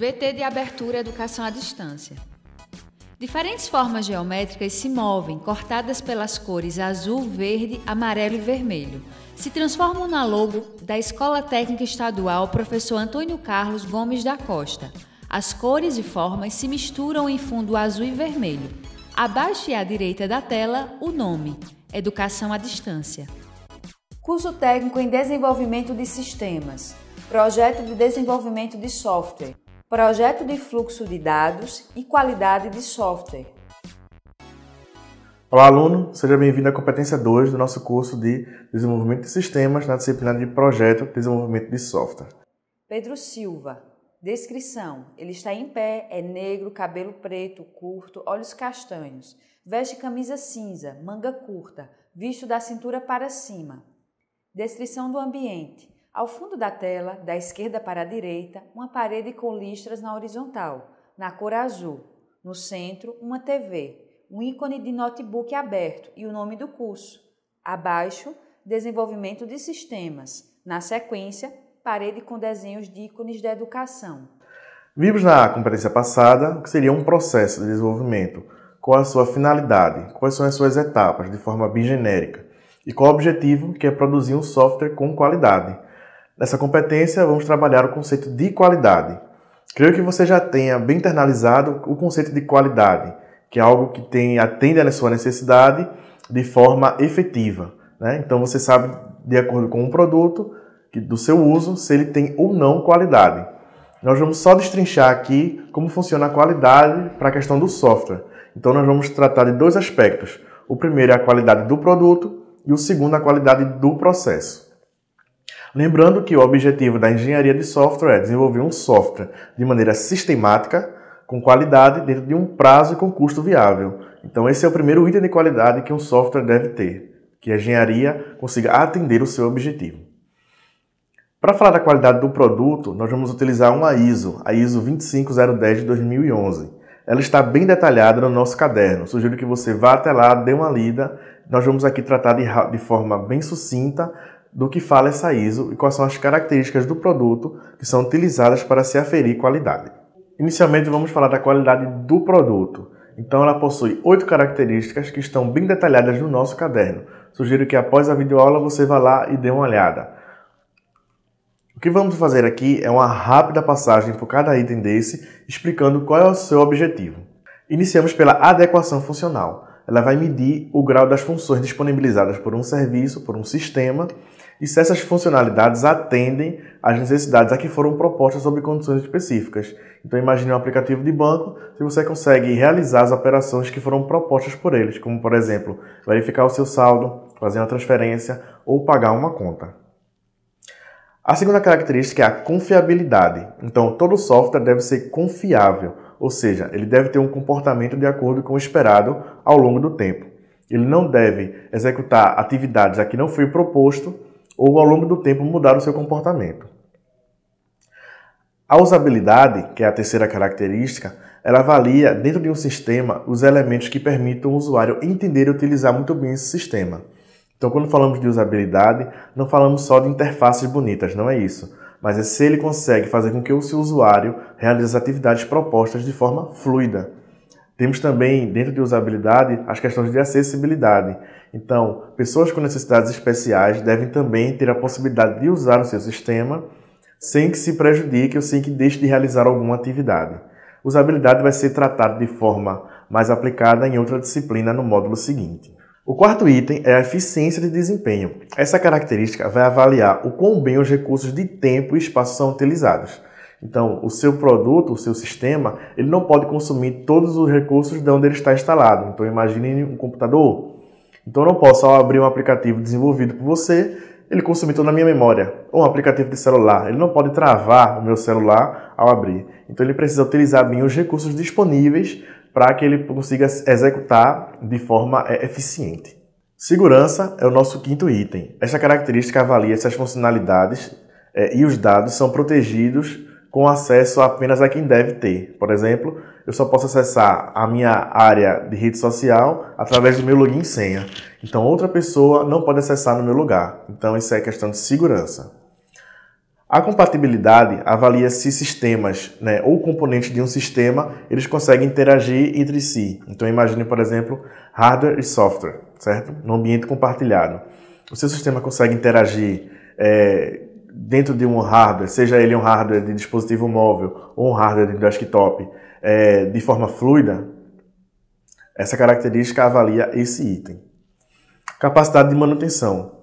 VT de abertura Educação à Distância. Diferentes formas geométricas se movem, cortadas pelas cores azul, verde, amarelo e vermelho. Se transformam na logo da Escola Técnica Estadual Professor Antônio Carlos Gomes da Costa. As cores e formas se misturam em fundo azul e vermelho. Abaixo e à direita da tela, o nome: Educação à Distância. Curso Técnico em Desenvolvimento de Sistemas. Projeto de Desenvolvimento de Software projeto de fluxo de dados e qualidade de software. Olá, aluno! Seja bem-vindo à competência 2 do nosso curso de Desenvolvimento de Sistemas na disciplina de Projeto de Desenvolvimento de Software. Pedro Silva. Descrição: Ele está em pé, é negro, cabelo preto, curto, olhos castanhos. Veste camisa cinza, manga curta, visto da cintura para cima. Descrição do ambiente: ao fundo da tela, da esquerda para a direita, uma parede com listras na horizontal, na cor azul. No centro, uma TV, um ícone de notebook aberto e o nome do curso. Abaixo, desenvolvimento de sistemas. Na sequência, parede com desenhos de ícones da educação. Vimos na conferência passada o que seria um processo de desenvolvimento, qual a sua finalidade, quais são as suas etapas de forma bem genérica e qual o objetivo que é produzir um software com qualidade. Nessa competência, vamos trabalhar o conceito de qualidade. Creio que você já tenha bem internalizado o conceito de qualidade, que é algo que tem, atende à sua necessidade de forma efetiva. Né? Então você sabe, de acordo com o produto, que, do seu uso, se ele tem ou não qualidade. Nós vamos só destrinchar aqui como funciona a qualidade para a questão do software. Então nós vamos tratar de dois aspectos. O primeiro é a qualidade do produto e o segundo a qualidade do processo. Lembrando que o objetivo da engenharia de software é desenvolver um software de maneira sistemática, com qualidade, dentro de um prazo e com custo viável. Então, esse é o primeiro item de qualidade que um software deve ter, que a engenharia consiga atender o seu objetivo. Para falar da qualidade do produto, nós vamos utilizar uma ISO, a ISO 25010 de 2011. Ela está bem detalhada no nosso caderno. Sugiro que você vá até lá, dê uma lida. Nós vamos aqui tratar de, de forma bem sucinta do que fala essa ISO e quais são as características do produto que são utilizadas para se aferir qualidade. Inicialmente, vamos falar da qualidade do produto. Então, ela possui oito características que estão bem detalhadas no nosso caderno. Sugiro que após a videoaula você vá lá e dê uma olhada. O que vamos fazer aqui é uma rápida passagem por cada item desse, explicando qual é o seu objetivo. Iniciamos pela adequação funcional ela vai medir o grau das funções disponibilizadas por um serviço, por um sistema, e se essas funcionalidades atendem às necessidades a que foram propostas sob condições específicas. Então imagine um aplicativo de banco, se você consegue realizar as operações que foram propostas por eles, como por exemplo, verificar o seu saldo, fazer uma transferência ou pagar uma conta. A segunda característica é a confiabilidade. Então todo software deve ser confiável ou seja, ele deve ter um comportamento de acordo com o esperado ao longo do tempo. Ele não deve executar atividades a que não foi proposto ou ao longo do tempo mudar o seu comportamento. A usabilidade, que é a terceira característica, ela avalia dentro de um sistema os elementos que permitam o usuário entender e utilizar muito bem esse sistema. Então, quando falamos de usabilidade, não falamos só de interfaces bonitas, não é isso mas é se ele consegue fazer com que o seu usuário realize as atividades propostas de forma fluida. Temos também, dentro de usabilidade, as questões de acessibilidade. Então, pessoas com necessidades especiais devem também ter a possibilidade de usar o seu sistema sem que se prejudique ou sem que deixe de realizar alguma atividade. Usabilidade vai ser tratada de forma mais aplicada em outra disciplina no módulo seguinte. O quarto item é a eficiência de desempenho. Essa característica vai avaliar o quão bem os recursos de tempo e espaço são utilizados. Então, o seu produto, o seu sistema, ele não pode consumir todos os recursos de onde ele está instalado. Então, imagine um computador. Então, eu não posso, ao abrir um aplicativo desenvolvido por você, ele consumir toda a minha memória. Ou um aplicativo de celular. Ele não pode travar o meu celular ao abrir. Então, ele precisa utilizar bem os recursos disponíveis para que ele consiga executar de forma é, eficiente. Segurança é o nosso quinto item. Esta característica avalia se as funcionalidades é, e os dados são protegidos com acesso apenas a quem deve ter. Por exemplo, eu só posso acessar a minha área de rede social através do meu login e senha. Então, outra pessoa não pode acessar no meu lugar. Então, isso é questão de segurança. A compatibilidade avalia se sistemas né, ou componentes de um sistema eles conseguem interagir entre si. Então imagine, por exemplo, hardware e software, certo? No ambiente compartilhado. O seu sistema consegue interagir é, dentro de um hardware, seja ele um hardware de dispositivo móvel ou um hardware de desktop, é, de forma fluida? Essa característica avalia esse item. Capacidade de manutenção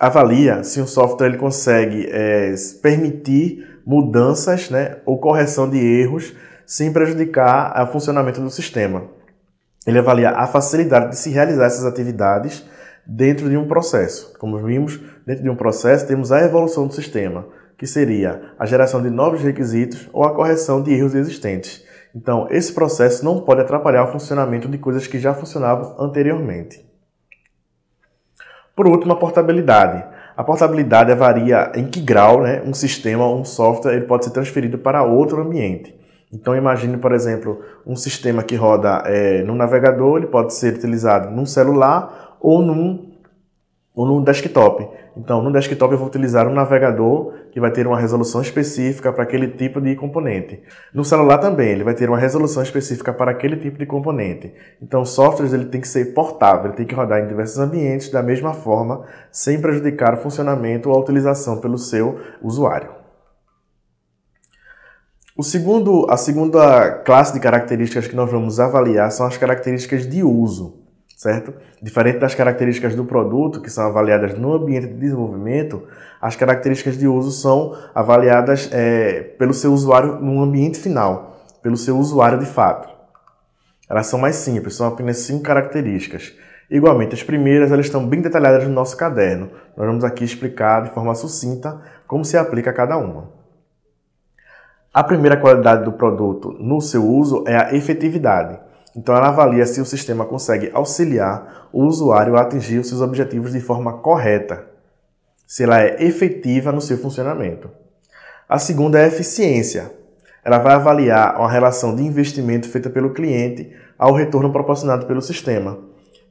avalia se um software ele consegue é, permitir mudanças né, ou correção de erros sem prejudicar o funcionamento do sistema. Ele avalia a facilidade de se realizar essas atividades dentro de um processo. Como vimos, dentro de um processo temos a evolução do sistema, que seria a geração de novos requisitos ou a correção de erros existentes. Então, esse processo não pode atrapalhar o funcionamento de coisas que já funcionavam anteriormente. Por último, a portabilidade. A portabilidade varia em que grau né, um sistema ou um software ele pode ser transferido para outro ambiente. Então imagine, por exemplo, um sistema que roda é, num navegador, ele pode ser utilizado num celular ou num, ou num desktop. Então, no desktop eu vou utilizar um navegador que vai ter uma resolução específica para aquele tipo de componente. No celular também, ele vai ter uma resolução específica para aquele tipo de componente. Então, softwares ele tem que ser portável, ele tem que rodar em diversos ambientes da mesma forma, sem prejudicar o funcionamento ou a utilização pelo seu usuário. O segundo, a segunda classe de características que nós vamos avaliar são as características de uso certo? Diferente das características do produto, que são avaliadas no ambiente de desenvolvimento, as características de uso são avaliadas é, pelo seu usuário no ambiente final, pelo seu usuário de fato. Elas são mais simples, são apenas cinco características. Igualmente, as primeiras elas estão bem detalhadas no nosso caderno. Nós vamos aqui explicar de forma sucinta como se aplica a cada uma. A primeira qualidade do produto no seu uso é a efetividade. Então ela avalia se o sistema consegue auxiliar o usuário a atingir os seus objetivos de forma correta, se ela é efetiva no seu funcionamento. A segunda é a eficiência. Ela vai avaliar uma relação de investimento feita pelo cliente ao retorno proporcionado pelo sistema.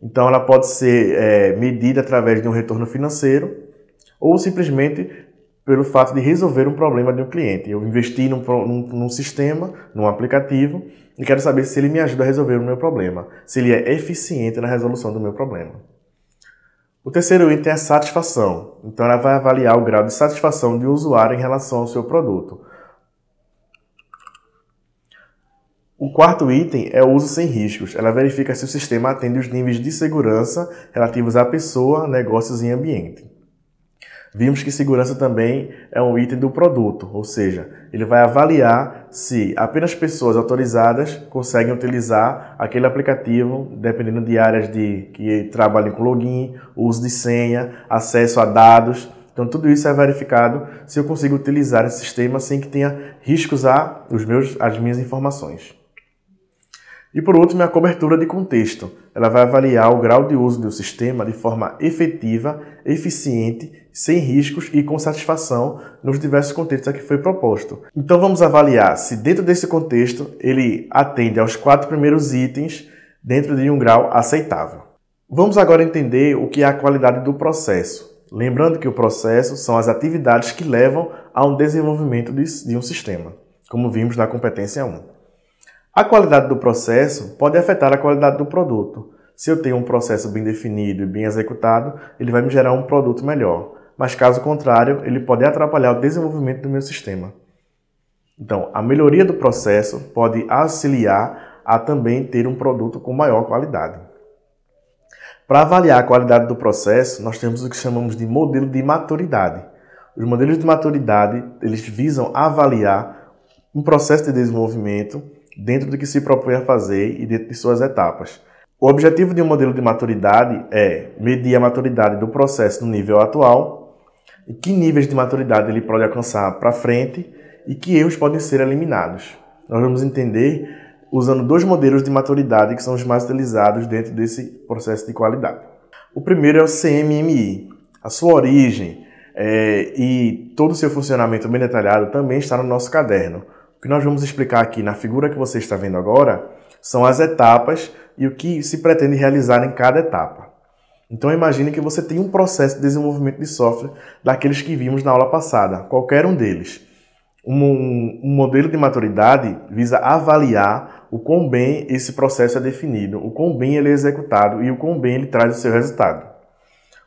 Então ela pode ser é, medida através de um retorno financeiro ou simplesmente pelo fato de resolver um problema de um cliente. Eu investi num, num, num sistema, num aplicativo, e quero saber se ele me ajuda a resolver o meu problema, se ele é eficiente na resolução do meu problema. O terceiro item é a satisfação. Então, ela vai avaliar o grau de satisfação do usuário em relação ao seu produto. O quarto item é o uso sem riscos. Ela verifica se o sistema atende os níveis de segurança relativos à pessoa, negócios e ambiente. Vimos que segurança também é um item do produto, ou seja, ele vai avaliar se apenas pessoas autorizadas conseguem utilizar aquele aplicativo, dependendo de áreas de que trabalham com login, uso de senha, acesso a dados. Então tudo isso é verificado se eu consigo utilizar esse sistema sem que tenha riscos a os meus as minhas informações. E por último, é a cobertura de contexto. Ela vai avaliar o grau de uso do sistema de forma efetiva, eficiente, sem riscos e com satisfação nos diversos contextos a que foi proposto. Então vamos avaliar se dentro desse contexto ele atende aos quatro primeiros itens dentro de um grau aceitável. Vamos agora entender o que é a qualidade do processo. Lembrando que o processo são as atividades que levam a um desenvolvimento de um sistema, como vimos na competência 1. A qualidade do processo pode afetar a qualidade do produto. Se eu tenho um processo bem definido e bem executado, ele vai me gerar um produto melhor. Mas caso contrário, ele pode atrapalhar o desenvolvimento do meu sistema. Então, a melhoria do processo pode auxiliar a também ter um produto com maior qualidade. Para avaliar a qualidade do processo, nós temos o que chamamos de modelo de maturidade. Os modelos de maturidade, eles visam avaliar um processo de desenvolvimento dentro do que se propõe a fazer e dentro de suas etapas. O objetivo de um modelo de maturidade é medir a maturidade do processo no nível atual, e que níveis de maturidade ele pode alcançar para frente e que erros podem ser eliminados. Nós vamos entender usando dois modelos de maturidade que são os mais utilizados dentro desse processo de qualidade. O primeiro é o CMMI. A sua origem é, e todo o seu funcionamento bem detalhado também está no nosso caderno. O que nós vamos explicar aqui na figura que você está vendo agora são as etapas e o que se pretende realizar em cada etapa. Então imagine que você tem um processo de desenvolvimento de software daqueles que vimos na aula passada, qualquer um deles. Um, um modelo de maturidade visa avaliar o quão bem esse processo é definido, o quão bem ele é executado e o quão bem ele traz o seu resultado.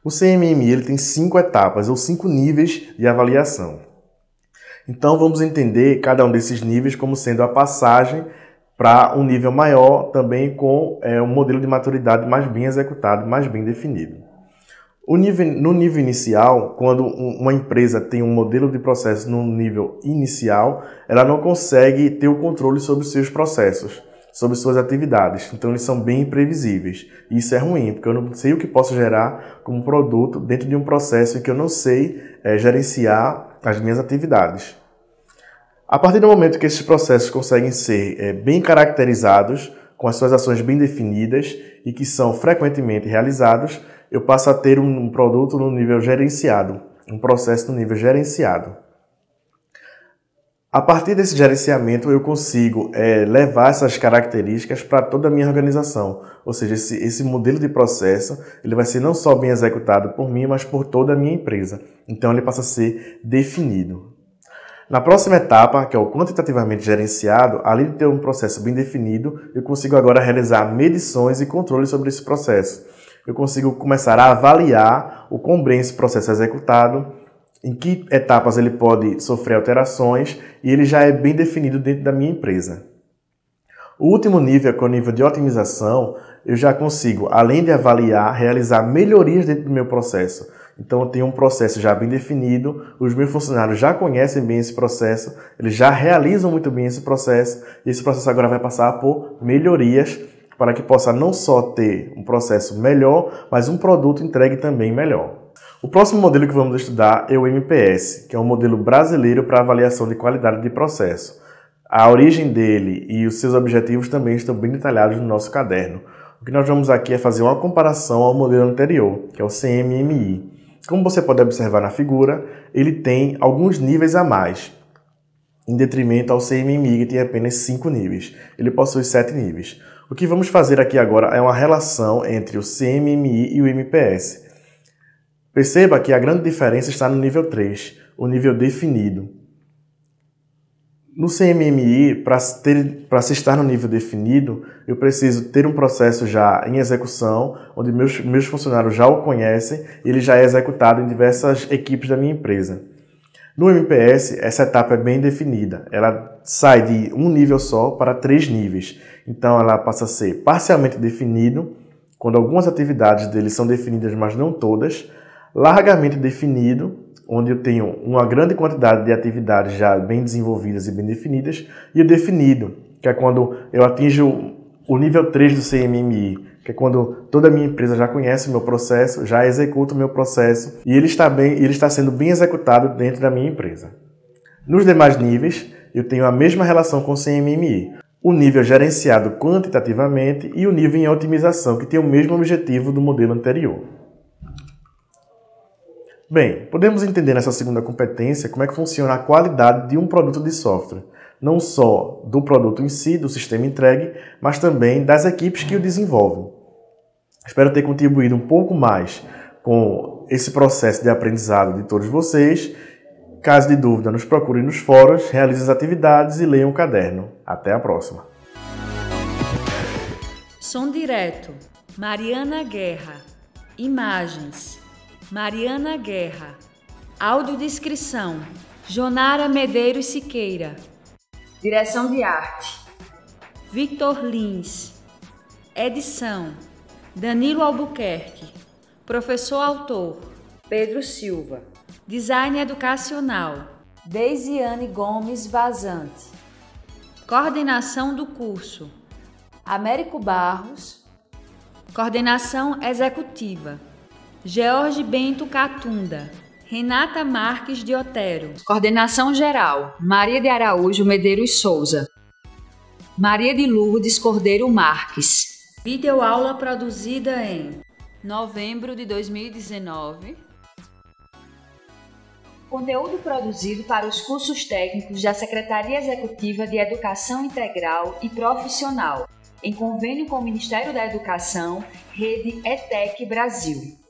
O CMM ele tem cinco etapas ou cinco níveis de avaliação. Então vamos entender cada um desses níveis como sendo a passagem para um nível maior, também com é, um modelo de maturidade mais bem executado, mais bem definido. Nível, no nível inicial, quando uma empresa tem um modelo de processo no nível inicial, ela não consegue ter o controle sobre seus processos, sobre suas atividades. Então, eles são bem imprevisíveis. Isso é ruim, porque eu não sei o que posso gerar como produto dentro de um processo que eu não sei é, gerenciar as minhas atividades. A partir do momento que esses processos conseguem ser é, bem caracterizados, com as suas ações bem definidas e que são frequentemente realizados, eu passo a ter um produto no nível gerenciado, um processo no nível gerenciado. A partir desse gerenciamento, eu consigo é, levar essas características para toda a minha organização. Ou seja, esse, esse, modelo de processo ele vai ser não só bem executado por mim, mas por toda a minha empresa. Então, ele passa a ser definido. Na próxima etapa, que é o quantitativamente gerenciado, além de ter um processo bem definido, eu consigo agora realizar medições e controles sobre esse processo. Eu consigo começar a avaliar o quão bem esse processo é executado, em que etapas ele pode sofrer alterações e ele já é bem definido dentro da minha empresa. O último nível, que é o nível de otimização, eu já consigo, além de avaliar, realizar melhorias dentro do meu processo. Então eu tenho um processo já bem definido, os meus funcionários já conhecem bem esse processo, eles já realizam muito bem esse processo, e esse processo agora vai passar por melhorias para que possa não só ter um processo melhor, mas um produto entregue também melhor. O próximo modelo que vamos estudar é o MPS, que é um modelo brasileiro para avaliação de qualidade de processo. A origem dele e os seus objetivos também estão bem detalhados no nosso caderno. O que nós vamos aqui é fazer uma comparação ao modelo anterior, que é o CMMI. Como você pode observar na figura, ele tem alguns níveis a mais, em detrimento ao CMMI, que tem apenas 5 níveis. Ele possui 7 níveis. O que vamos fazer aqui agora é uma relação entre o CMMI e o MPS. Perceba que a grande diferença está no nível 3, o nível definido. No CMMI, para se estar no nível definido, eu preciso ter um processo já em execução, onde meus, meus funcionários já o conhecem e ele já é executado em diversas equipes da minha empresa. No MPS, essa etapa é bem definida. Ela sai de um nível só para três níveis. Então, ela passa a ser parcialmente definido, quando algumas atividades dele são definidas, mas não todas largamente definido, onde eu tenho uma grande quantidade de atividades já bem desenvolvidas e bem definidas, e o definido, que é quando eu atinjo o nível 3 do CMMI, que é quando toda a minha empresa já conhece o meu processo, já executa o meu processo e ele está bem, ele está sendo bem executado dentro da minha empresa. Nos demais níveis, eu tenho a mesma relação com o CMMI. O nível gerenciado quantitativamente e o nível em otimização, que tem o mesmo objetivo do modelo anterior. Bem, podemos entender nessa segunda competência como é que funciona a qualidade de um produto de software, não só do produto em si, do sistema entregue, mas também das equipes que o desenvolvem. Espero ter contribuído um pouco mais com esse processo de aprendizado de todos vocês. Caso de dúvida, nos procurem nos fóruns, realize as atividades e leiam o caderno. Até a próxima. Som direto. Mariana Guerra. Imagens. Mariana Guerra. Audiodescrição: Jonara Medeiros Siqueira. Direção de arte: Victor Lins. Edição: Danilo Albuquerque. Professor autor: Pedro Silva. Design educacional: Deisiane Gomes Vazante. Coordenação do curso: Américo Barros. Coordenação executiva: George Bento Catunda, Renata Marques de Otero. Coordenação geral: Maria de Araújo Medeiros Souza. Maria de Lourdes Cordeiro Marques. Videoaula produzida em novembro de 2019. Conteúdo produzido para os cursos técnicos da Secretaria Executiva de Educação Integral e Profissional, em convênio com o Ministério da Educação, Rede ETEC Brasil.